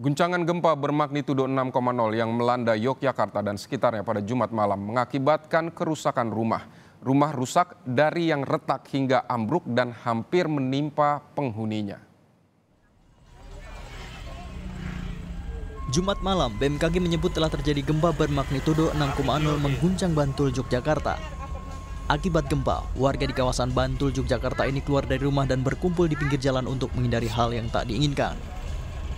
Guncangan gempa bermagnitudo 6,0 yang melanda Yogyakarta dan sekitarnya pada Jumat malam mengakibatkan kerusakan rumah. Rumah rusak dari yang retak hingga ambruk dan hampir menimpa penghuninya. Jumat malam, BMKG menyebut telah terjadi gempa bermagnitudo 6,0 mengguncang Bantul, Yogyakarta. Akibat gempa, warga di kawasan Bantul, Yogyakarta ini keluar dari rumah dan berkumpul di pinggir jalan untuk menghindari hal yang tak diinginkan.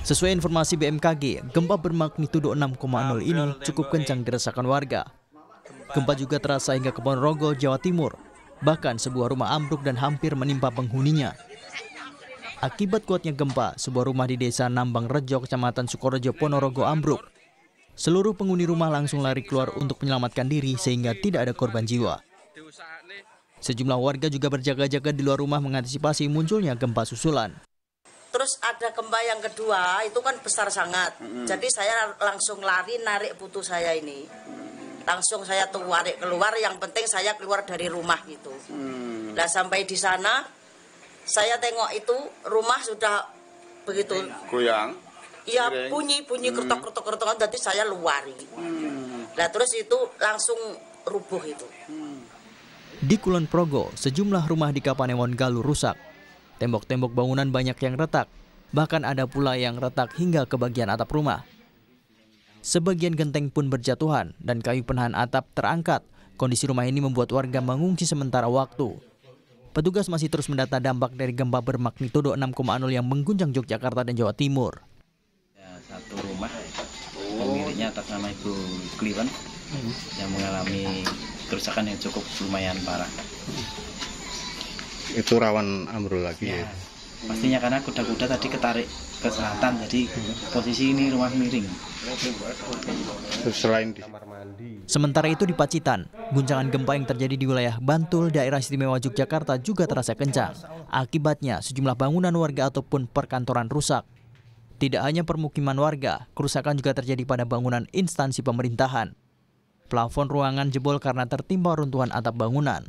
Sesuai informasi BMKG, gempa bermagnitudo 6,0 ini cukup kencang dirasakan warga. Gempa juga terasa hingga ke Ponorogo, Jawa Timur. Bahkan sebuah rumah ambruk dan hampir menimpa penghuninya. Akibat kuatnya gempa, sebuah rumah di desa Nambang Rejo, Kecamatan Sukorejo, Ponorogo ambruk. Seluruh penghuni rumah langsung lari keluar untuk menyelamatkan diri sehingga tidak ada korban jiwa. Sejumlah warga juga berjaga-jaga di luar rumah mengantisipasi munculnya gempa susulan terus ada gempa yang kedua itu kan besar sangat hmm. jadi saya langsung lari narik putu saya ini langsung saya tarik keluar yang penting saya keluar dari rumah gitu hmm. nah sampai di sana saya tengok itu rumah sudah begitu goyang iya bunyi bunyi mm. kertok kertok kertok jadi saya luari hmm. nah terus itu langsung rubuh itu hmm. di Kulon Progo sejumlah rumah di Kapanewon Galuh rusak Tembok-tembok bangunan banyak yang retak, bahkan ada pula yang retak hingga ke bagian atap rumah. Sebagian genteng pun berjatuhan dan kayu penahan atap terangkat. Kondisi rumah ini membuat warga mengungsi sementara waktu. Petugas masih terus mendata dampak dari gempa bermagnitudo 6,0 yang mengguncang Yogyakarta dan Jawa Timur. Ya, satu rumah pemiliknya atas nama Ibu Kliwan hmm. yang mengalami kerusakan yang cukup lumayan parah itu rawan ambrol lagi ya. ya. Pastinya karena kuda-kuda tadi ketarik ke selatan jadi posisi ini rumah miring. Selain di Sementara itu di Pacitan, guncangan gempa yang terjadi di wilayah Bantul, daerah istimewa Yogyakarta juga terasa kencang. Akibatnya sejumlah bangunan warga ataupun perkantoran rusak. Tidak hanya permukiman warga, kerusakan juga terjadi pada bangunan instansi pemerintahan. Plafon ruangan jebol karena tertimpa runtuhan atap bangunan.